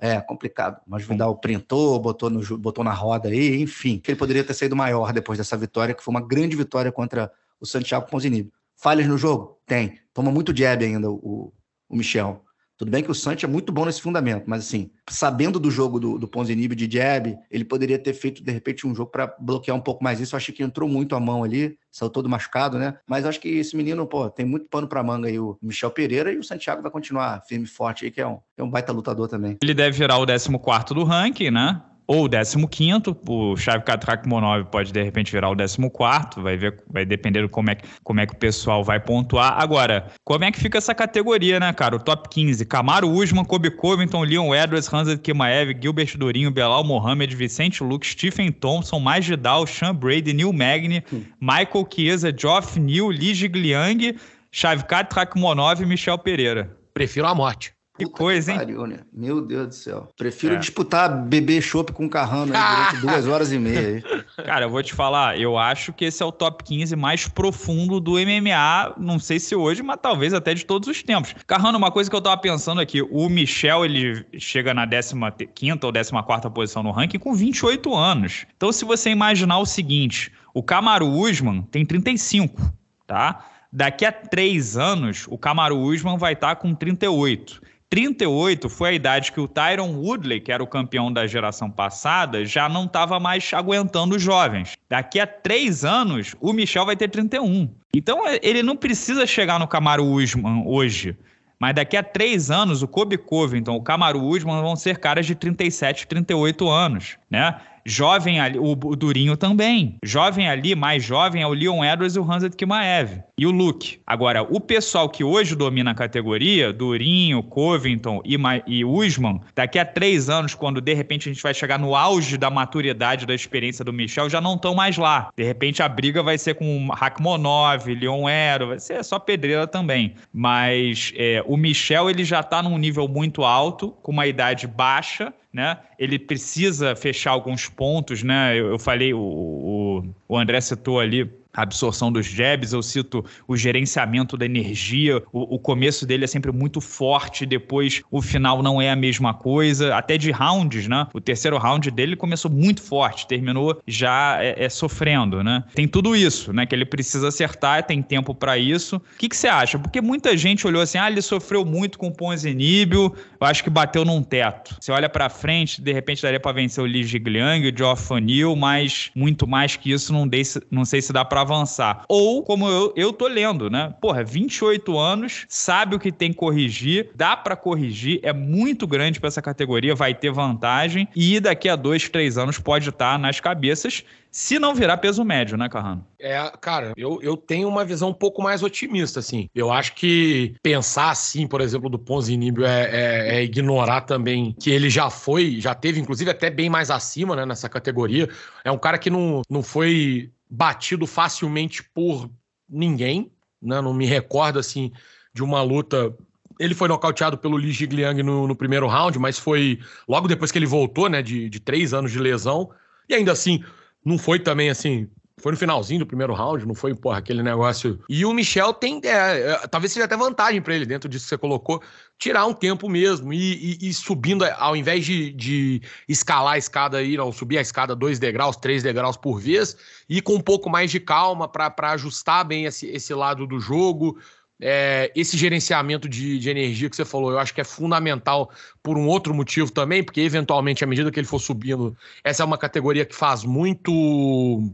C: é complicado. Mas Vidal printou, botou, no, botou na roda aí, enfim. Ele poderia ter saído maior depois dessa vitória, que foi uma grande vitória contra o Santiago Ponzinibbio. Falhas no jogo? Tem. Toma muito jab ainda o, o Michel. Tudo bem que o Santi é muito bom nesse fundamento, mas assim, sabendo do jogo do, do Ponzinibbio de jab, ele poderia ter feito, de repente, um jogo para bloquear um pouco mais isso. Eu achei que entrou muito a mão ali, saiu todo machucado, né? Mas acho que esse menino, pô, tem muito pano para manga aí, o Michel Pereira, e o Santiago vai continuar firme e forte aí, que é um, é um baita lutador também.
A: Ele deve virar o 14 do ranking, né? ou o 15º, o Chave Catracomonov pode de repente virar o 14 quarto. vai ver, vai depender de como é, como é que o pessoal vai pontuar. Agora, como é que fica essa categoria, né, cara? O top 15, Camaro Usman, Kobe Covington, Leon Edwards, Hansa Kimaev, Gilbert Durinho, Belal Mohamed, Vicente Luke, Stephen Thompson, Magidal, Sean Brady, Neil Magny, Michael Chiesa, Geoff Neal, Li chave Shavkat Rakhmonov e Michel Pereira. Prefiro a morte. Puta que coisa, que pariu, hein? Né? Meu Deus do céu. Prefiro é.
C: disputar bebê chopp com carrano aí durante duas horas e meia.
A: Aí. Cara, eu vou te falar, eu acho que esse é o top 15 mais profundo do MMA, não sei se hoje, mas talvez até de todos os tempos. Carrano, uma coisa que eu tava pensando aqui, o Michel, ele chega na 15ª ou 14ª posição no ranking com 28 anos. Então, se você imaginar o seguinte, o Camaro Usman tem 35, tá? Daqui a três anos, o Camaro Usman vai estar tá com 38. 38 foi a idade que o Tyron Woodley, que era o campeão da geração passada, já não estava mais aguentando os jovens. Daqui a três anos, o Michel vai ter 31. Então é, ele não precisa chegar no Camaro Usman hoje. Mas daqui a três anos, o Kobe Covington, o Camaro Usman vão ser caras de 37, 38 anos, né? Jovem ali, o, o Durinho também. Jovem ali, mais jovem, é o Leon Edwards e o Hansa Kimaev. E o Luke. Agora, o pessoal que hoje domina a categoria, Durinho, Covington e, e Usman, daqui a três anos, quando de repente a gente vai chegar no auge da maturidade da experiência do Michel, já não estão mais lá. De repente a briga vai ser com Rakmonov, Leon Ero, vai ser só pedreira também. Mas é, o Michel, ele já está num nível muito alto, com uma idade baixa, né? Ele precisa fechar alguns pontos, né? Eu, eu falei, o, o, o André citou ali a absorção dos jabs, eu cito o gerenciamento da energia, o, o, começo dele é sempre muito forte, depois o final não é a mesma coisa, até de rounds, né? O terceiro round dele começou muito forte, terminou já é, é sofrendo, né? Tem tudo isso, né? Que ele precisa acertar, tem tempo para isso. O que, que você acha? Porque muita gente olhou assim, ah, ele sofreu muito com o Ponzinibbio, eu acho que bateu num teto. Você olha para frente, de repente daria para vencer o Li Jigliang, o Geoff mas muito mais que isso não, dei, não sei se dá para avançar. Ou, como eu, eu tô lendo, né? Porra, 28 é anos, sabe o que tem que corrigir, dá para corrigir, é muito grande para essa categoria, vai ter vantagem e daqui a dois, três anos pode estar tá nas cabeças se não virar peso médio, né, Carrano?
B: É, cara, eu, eu tenho uma visão um pouco mais otimista, assim. Eu acho que pensar assim, por exemplo, do ponzinibio é, é, é, ignorar também que ele já foi, já teve, inclusive, até bem mais acima, né, nessa categoria. É um cara que não, não foi batido facilmente por ninguém, né? Não me recordo assim de uma luta. Ele foi nocauteado pelo Li Jigliang no, no primeiro round, mas foi logo depois que ele voltou, né? De, de três anos de lesão. E ainda assim, não foi também assim foi no finalzinho do primeiro round, não foi, porra, aquele negócio. E o Michel tem. É, é, talvez seja até vantagem para ele, dentro disso que você colocou, tirar um tempo mesmo e, e, e subindo, é, ao invés de, de, escalar a escada, ir, não, subir a escada dois degraus, três degraus por vez, e com um pouco mais de calma para ajustar bem esse, esse lado do jogo é, esse gerenciamento de, de, energia que você falou, eu acho que é fundamental por um outro motivo também, porque eventualmente, à medida que ele for subindo, essa é uma categoria que faz muito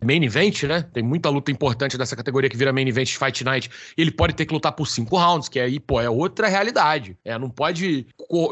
B: main event, né? Tem muita luta importante dessa categoria que vira main event de Fight Night. Ele pode ter que lutar por cinco rounds, que aí, pô, é outra realidade. É, não pode,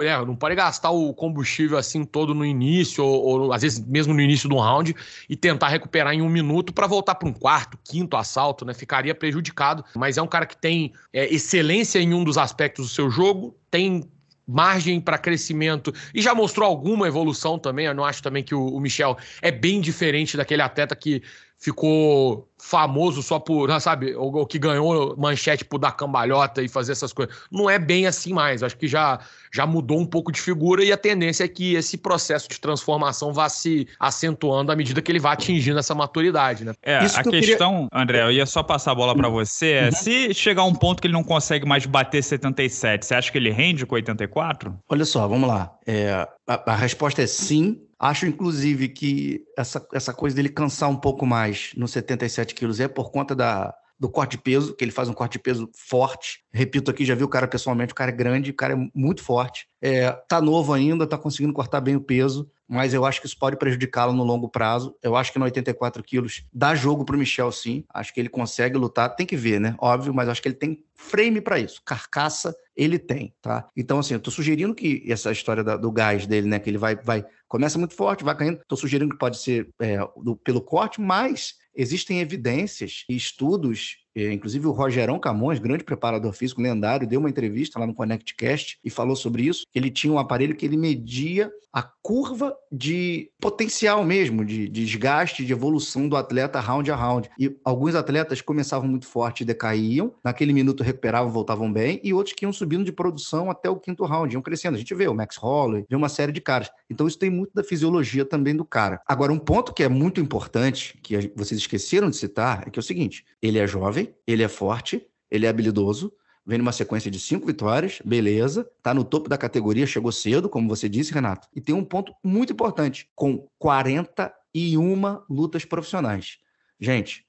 B: é, não pode gastar o combustível assim todo no início, ou, ou às vezes mesmo no início de um round, e tentar recuperar em um minuto para voltar para um quarto, quinto assalto, né? Ficaria prejudicado. Mas é um cara que tem é, excelência em um dos aspectos do seu jogo, tem margem para crescimento e já mostrou alguma evolução também. Eu não acho também que o, o Michel é bem diferente daquele atleta que ficou famoso só por, ah, sabe, o, o que ganhou manchete por dar cambalhota e fazer essas coisas. Não é bem assim mais. Acho que já, já mudou um pouco de figura e a tendência é que esse processo de transformação vá se acentuando à medida que ele vá atingindo essa maturidade, né? É, Isso a que questão,
A: queria... André, eu ia só passar a bola para hum. você, é se chegar um ponto que ele não consegue mais bater 77, você acha que ele rende com 84?
C: Olha só, vamos lá. É, a, a resposta é sim, Acho, inclusive, que essa, essa coisa dele cansar um pouco mais no 77 107 quilos é por conta da, do corte de peso, que ele faz um corte de peso forte. Repito aqui, já vi o cara pessoalmente, o cara é grande, o cara é muito forte. É, tá novo ainda, tá conseguindo cortar bem o peso, mas eu acho que isso pode prejudicá-lo no longo prazo. Eu acho que no 84 quilos dá jogo pro Michel, sim. Acho que ele consegue lutar, tem que ver, né? Óbvio, mas acho que ele tem frame para isso. Carcaça ele tem, tá? Então, assim, eu tô sugerindo que essa história da, do gás dele, né? Que ele vai, vai, começa muito forte, vai caindo. Tô sugerindo que pode ser é, do, pelo corte, mas Existem evidências e estudos é, inclusive o Rogerão Camões, grande preparador físico lendário, deu uma entrevista lá no ConnectCast e falou sobre isso. Ele tinha um aparelho que ele media a curva de potencial mesmo, de, de desgaste, de evolução do atleta round a round. E alguns atletas começavam muito forte e decaíam, naquele minuto recuperavam, voltavam bem, e outros que iam subindo de produção até o quinto round, iam crescendo. A gente vê o Max Holloway, vê uma série de caras. Então isso tem muito da fisiologia também do cara. Agora, um ponto que é muito importante, que vocês esqueceram de citar, é que é o seguinte, ele é jovem, ele é forte, ele é habilidoso, vem numa sequência de cinco vitórias, beleza, tá no topo da categoria, chegou cedo, como você disse, Renato. E tem um ponto muito importante, com 41 lutas profissionais. Gente,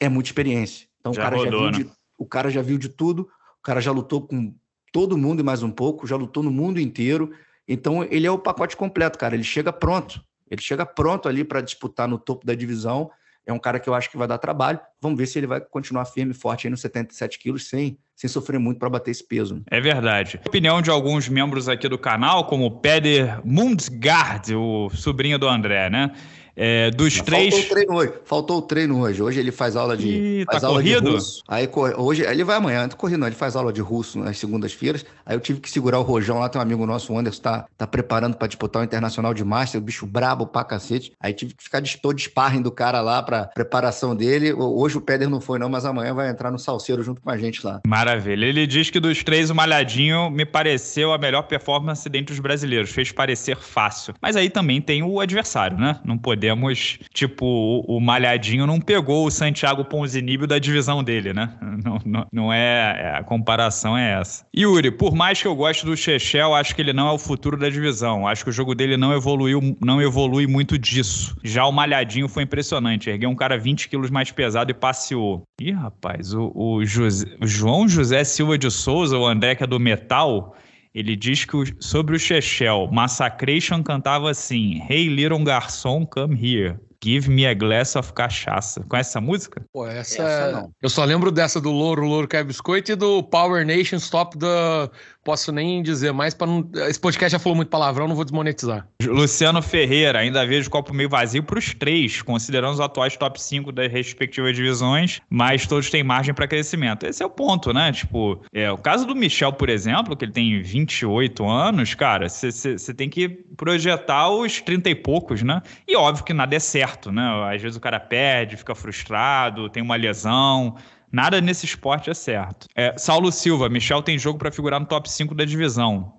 C: é muita experiência. Então já o cara rodou, já viu né? de, o cara já viu de tudo, o cara já lutou com todo mundo e mais um pouco, já lutou no mundo inteiro. Então ele é o pacote completo, cara, ele chega pronto. Ele chega pronto ali para disputar no topo da divisão é um cara que eu acho que vai dar trabalho. Vamos ver se ele vai continuar firme e forte aí nos 77 quilos, sem, sem sofrer muito para bater esse peso.
A: Né? É verdade. Opinião de alguns membros aqui do canal, como o Peder Mundsgaard, o sobrinho do André, né? É, dos três. Faltou o treino hoje. Faltou o treino hoje. Hoje ele faz aula de. Ih, tá faz tá aula corrido? De russo.
C: Aí hoje ele vai amanhã. Não tô correndo, não. Ele faz aula de russo nas segundas-feiras. Aí eu tive que segurar o Rojão lá. Tem um amigo nosso, o Anderson, tá, tá preparando para disputar o Internacional de Master. O bicho brabo pra cacete. Aí tive que ficar todo sparring do cara lá pra preparação dele. Hoje o Peder não foi, não, mas amanhã vai entrar no Salseiro junto com a gente lá.
A: Maravilha. Ele diz que dos três, o Malhadinho me pareceu a melhor performance dentre os brasileiros. Fez parecer fácil. Mas aí também tem o adversário, né? Não poder Podemos, tipo, o, Malhadinho não pegou o Santiago Ponzinibio da divisão dele, né? Não, não, não é, é, A comparação é essa. Yuri, por mais que eu goste do Chechel, acho que ele não é o futuro da divisão. Acho que o jogo dele não evoluiu, não evolui muito disso. Já o Malhadinho foi impressionante. Ergueu um cara 20 quilos mais pesado e passeou. Ih, rapaz, o, o José, João José Silva de Souza, o André que é do Metal, ele diz que o, sobre o Chechel, Massacration cantava assim: Hey little garçom, come here. Give me a glass of cachaça. Conhece essa música?
B: Pô, essa, essa é não. Eu só lembro dessa do Louro, Louro Quer Biscoito e do Power Nation Stop the posso nem dizer mais para não. Esse podcast já falou muito palavrão, não vou desmonetizar.
A: Luciano Ferreira, ainda vejo copo meio vazio para os três, considerando os atuais top 5 das respectivas divisões, mas todos têm margem para crescimento. Esse é o ponto, né? Tipo, é, o caso do Michel, por exemplo, que ele tem 28 anos, cara, você tem que projetar os 30 e poucos, né? E óbvio que nada é certo, né? Às vezes o cara perde, fica frustrado, tem uma lesão. Nada nesse esporte é certo. É, Saulo Silva, Michel tem jogo para figurar no top 5 da divisão.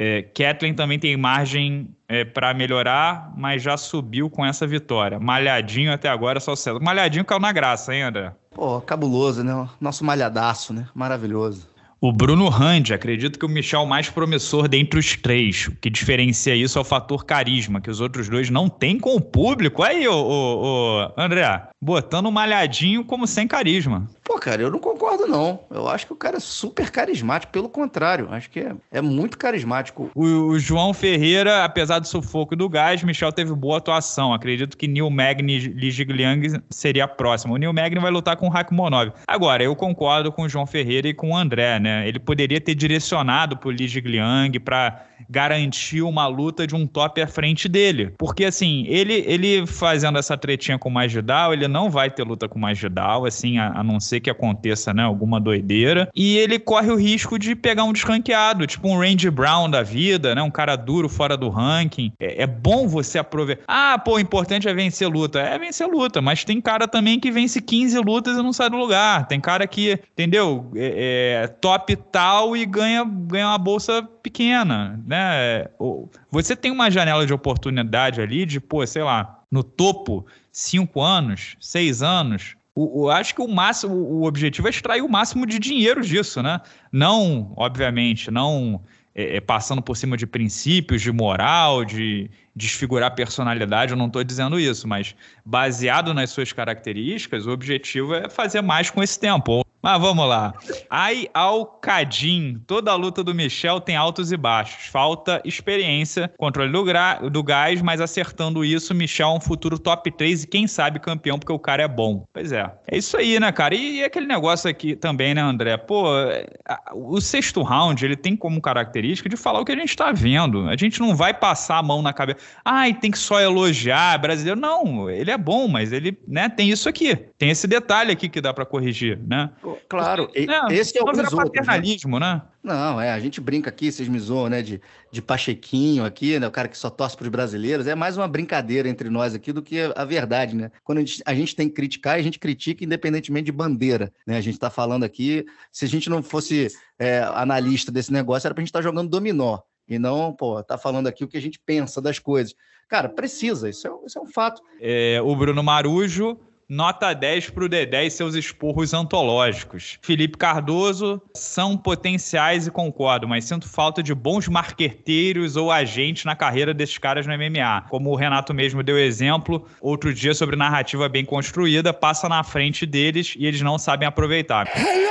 A: É, Kathleen também tem margem é, para melhorar, mas já subiu com essa vitória. Malhadinho até agora, é só o César. Malhadinho caiu na graça, hein, André?
C: Pô, cabuloso, né? Nosso malhadaço, né? Maravilhoso.
A: O Bruno Rand, acredito que o Michel mais promissor dentre os três. O que diferencia isso é o fator carisma, que os outros dois não têm com o público. Aí, o André, botando malhadinho como sem carisma. Pô, cara, eu não concordo, não. Eu acho que o cara é super carismático, pelo
C: contrário, acho que é, é muito carismático.
A: O, o João Ferreira, apesar do sufoco do gás, Michel teve boa atuação. Acredito que Neil Magny e seria a próxima. O Neil Magny vai lutar com o Rakimonov. Agora, eu concordo com o João Ferreira e com o André, né? né? Ele poderia ter direcionado para Li Jigliang para garantir uma luta de um top à frente dele. Porque, assim, ele, ele fazendo essa tretinha com o Magidal, ele não vai ter luta com o Magidal, assim, a, a, não ser que aconteça, né, alguma doideira. E ele corre o risco de pegar um desranqueado, tipo um Randy Brown da vida, né, um cara duro fora do ranking. É, é bom você aproveitar. Ah, pô, o importante é vencer luta. É vencer luta, mas tem cara também que vence 15 lutas e não sai do lugar. Tem cara que, entendeu? É, é top capital e ganha, ganha uma bolsa pequena, né? Você tem uma janela de oportunidade ali de, pô, sei lá, no topo, cinco anos, seis anos, o, acho que o máximo, o objetivo é extrair o máximo de dinheiro disso, né? Não, obviamente, não é, é passando por cima de princípios, de moral, de desfigurar personalidade, eu não estou dizendo isso, mas baseado nas suas características, o objetivo é fazer mais com esse tempo, ou mas vamos lá. Ai Alcadim. Toda a luta do Michel tem altos e baixos. Falta experiência, controle do, do gás, mas acertando isso, Michel é um futuro top 3 e quem sabe campeão, porque o cara é bom. Pois é. É isso aí, né, cara? E, e aquele negócio aqui também, né, André? Pô, é, o sexto round, ele tem como característica de falar o que a gente tá vendo. A gente não vai passar a mão na cabeça. Ai, tem que só elogiar brasileiro. Não, ele é bom, mas ele, né, tem isso aqui. Tem esse detalhe aqui que dá para corrigir, né?
C: Claro, e, não, é, esse é o era né? paternalismo, né? né? Não, é, a gente brinca aqui, vocês me zoam, né, de, de Pachequinho aqui, né, o cara que só torce para os brasileiros, é mais uma brincadeira entre nós aqui do que a verdade, né? Quando a gente, a gente tem que criticar, a gente critica independentemente de bandeira, né? A gente está falando aqui, se a gente não fosse é, analista desse negócio, era para a gente estar tá jogando dominó e não, pô, tá falando aqui o que a gente pensa das coisas.
A: Cara, precisa, isso é, isso é um fato. É, o Bruno Marujo Nota 10 para o Dedé e seus esporros antológicos. Felipe Cardoso são potenciais e concordo, mas sinto falta de bons marqueteiros ou agentes na carreira desses caras no MMA. Como o Renato mesmo deu exemplo outro dia sobre narrativa bem construída, passa na frente deles e eles não sabem aproveitar. Hello!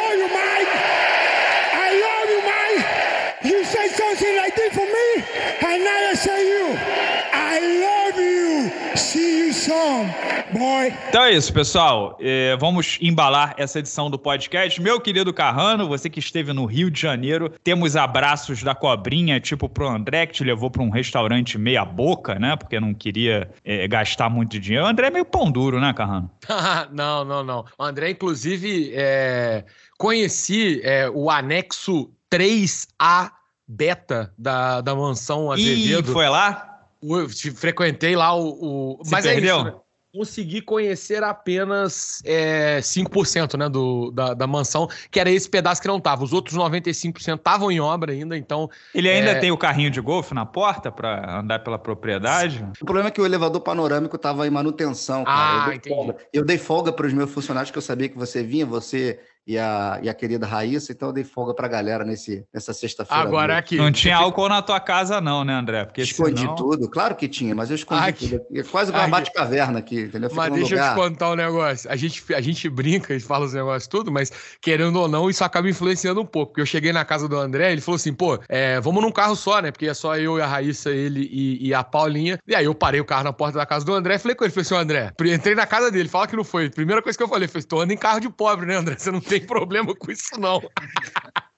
A: Então é isso, pessoal. É, vamos embalar essa edição do podcast. Meu querido Carrano, você que esteve no Rio de Janeiro, temos abraços da cobrinha, tipo pro André, que te levou para um restaurante meia boca, né? Porque não queria é, gastar muito dinheiro. O André é meio pão duro, né, Carrano?
B: não, não, não. O André, inclusive, é... conheci é, o anexo 3A beta da, da mansão Azevedo. E foi lá? Eu frequentei lá o. o... Mas perdeu? é isso. Né? consegui conhecer apenas é, 5% né, do, da, da, mansão, que era esse pedaço que não tava. Os outros 95% estavam em obra ainda, então. Ele ainda é... tem
A: o carrinho de golfe na porta para andar pela propriedade? O
C: problema é que o elevador panorâmico estava em manutenção, cara. Ah, eu dei entendi. folga.
A: Eu dei folga para os meus funcionários
C: que eu sabia que você vinha, você e a, e a querida Raíssa, então eu dei folga pra galera nesse,
A: nessa sexta-feira. Agora aqui. Não tinha álcool na tua casa, não, né, André? Porque escondi senão... tudo, claro que tinha, mas eu escondi tudo. É quase uma bate-caverna aqui, entendeu? Fico mas deixa lugar. eu
B: te contar um negócio. A gente, a gente brinca e fala os negócios tudo, mas querendo ou não, isso acaba influenciando um pouco. Porque eu cheguei na casa do André, ele falou assim, pô, é, vamos num carro só, né? Porque é só eu e a Raíssa, ele e, e, a Paulinha. E aí eu parei o carro na porta da casa do André e falei com ele, falei assim, André, entrei na casa dele, fala que não foi. Primeira coisa que eu falei, falei, tô andando em carro de pobre, né, André? Você não tem tem problema com isso, não.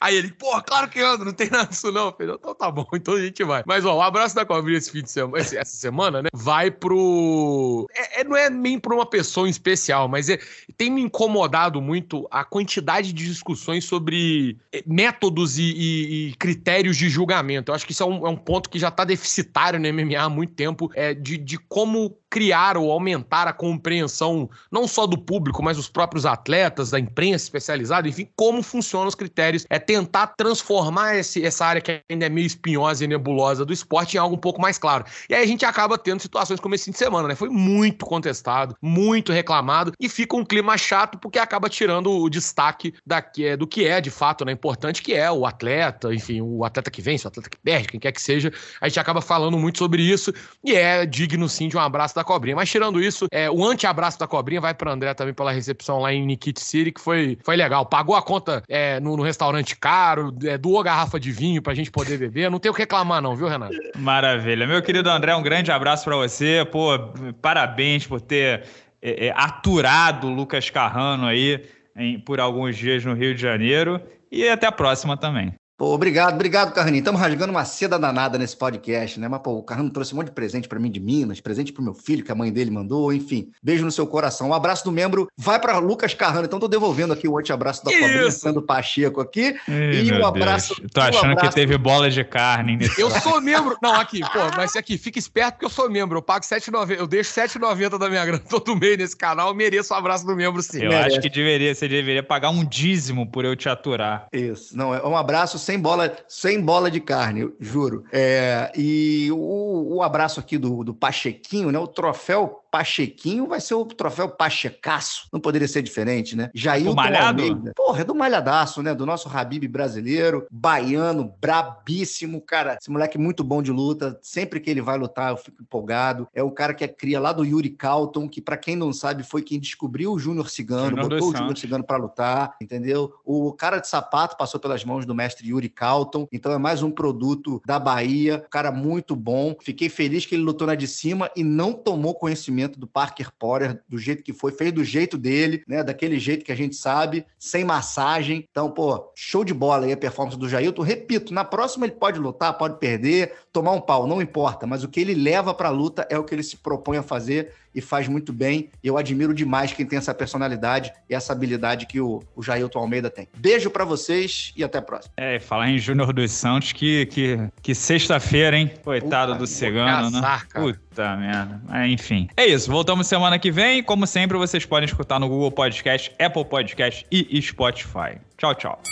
B: Aí ele, pô, claro que ando, não tem nada disso não. então tá bom, então a gente vai. Mas ó, o abraço da cobrinha esse fim de semana, essa semana, né? Vai pro. É, é, não é nem pra uma pessoa em especial, mas é, tem me incomodado muito a quantidade de discussões sobre é, métodos e, e, e critérios de julgamento. Eu acho que isso é um, é um, ponto que já tá deficitário no MMA há muito tempo, é, de, de como criar ou aumentar a compreensão, não só do público, mas dos próprios atletas, da imprensa especializada, enfim, como funcionam os critérios é tentar transformar esse, essa área que ainda é meio espinhosa e nebulosa do esporte em algo um pouco mais claro. E aí a gente acaba tendo situações como esse fim de semana, né? Foi muito contestado, muito reclamado e fica um clima chato porque acaba tirando o destaque da, é, do que é de fato né, importante, que é o atleta, enfim, o atleta que vence, o atleta que perde, quem quer que seja. A gente acaba falando muito sobre isso e é digno sim de um abraço da cobrinha. Mas tirando isso, é, o anti-abraço da cobrinha vai para André também pela recepção lá em Nikit City, que foi, foi legal. Pagou a conta é, no, no restaurante restaurante caro, é, doou garrafa de vinho pra gente poder beber. Não tem o que reclamar, não, viu, Renato?
A: Maravilha. Meu querido André, um grande abraço para você. Pô, parabéns por ter é, é, aturado o Lucas Carrano aí em, por alguns dias no Rio de Janeiro. E até a próxima também. Pô, obrigado, obrigado, Carlinhos. Estamos rasgando uma seda danada nesse podcast,
C: né? Mas, pô, o Carlinhos trouxe um monte de presente para mim de Minas, presente para o meu filho, que a mãe dele mandou, enfim. Beijo no seu coração. Um abraço do membro vai para Lucas Carrano. Então, tô devolvendo aqui o anteabraço da família, Sandro Pacheco aqui. e um abraço.
A: Deus. Tô achando um abraço... que teve bola de carne nesse Eu
B: sou membro. Não, aqui, pô, mas aqui, fica esperto porque eu sou membro. Eu pago 7,90. Eu deixo 7,90 da minha grana todo mês nesse canal. Eu mereço o um abraço do membro, sim. Eu Merece. acho que
A: deveria, você deveria pagar um dízimo por eu te aturar. Isso. Não, é um abraço
C: sem bola, sem bola de carne, juro. É, e o, o abraço aqui do, do Pachequinho, né? O troféu Pachequinho vai ser o troféu Pachecaço. Não poderia ser diferente, né? Jair Malhado? Almeida. Porra, é do malhadaço, né? Do nosso Habib brasileiro, baiano, brabíssimo, cara. Esse moleque é muito bom de luta. Sempre que ele vai lutar, eu fico empolgado. É o cara que é cria lá do Yuri Calton, que para quem não sabe, foi quem descobriu o Júnior Cigano, botou o Júnior Cigano para lutar, entendeu? O cara de sapato passou pelas mãos do mestre Yuri Calton. Então é mais um produto da Bahia, cara muito bom. Fiquei feliz que ele lutou na de cima e não tomou conhecimento do Parker Potter, do jeito que foi, fez do jeito dele, né? Daquele jeito que a gente sabe, sem massagem. Então, pô, show de bola aí a performance do Jailton. Repito, na próxima ele pode lutar, pode perder, tomar um pau, não importa, mas o que ele leva para a luta é o que ele se propõe a fazer e faz muito bem. e Eu admiro demais quem tem essa personalidade e essa habilidade que o, o Jailton Almeida tem. Beijo para vocês e até a próxima.
A: É, falar em Júnior dos Santos, que, que, que sexta-feira, hein? Coitado do cegano, né? Puta merda. É, enfim. É isso isso. Voltamos semana que vem. Como sempre, vocês podem escutar no Google Podcast, Apple Podcast e Spotify. Tchau, tchau.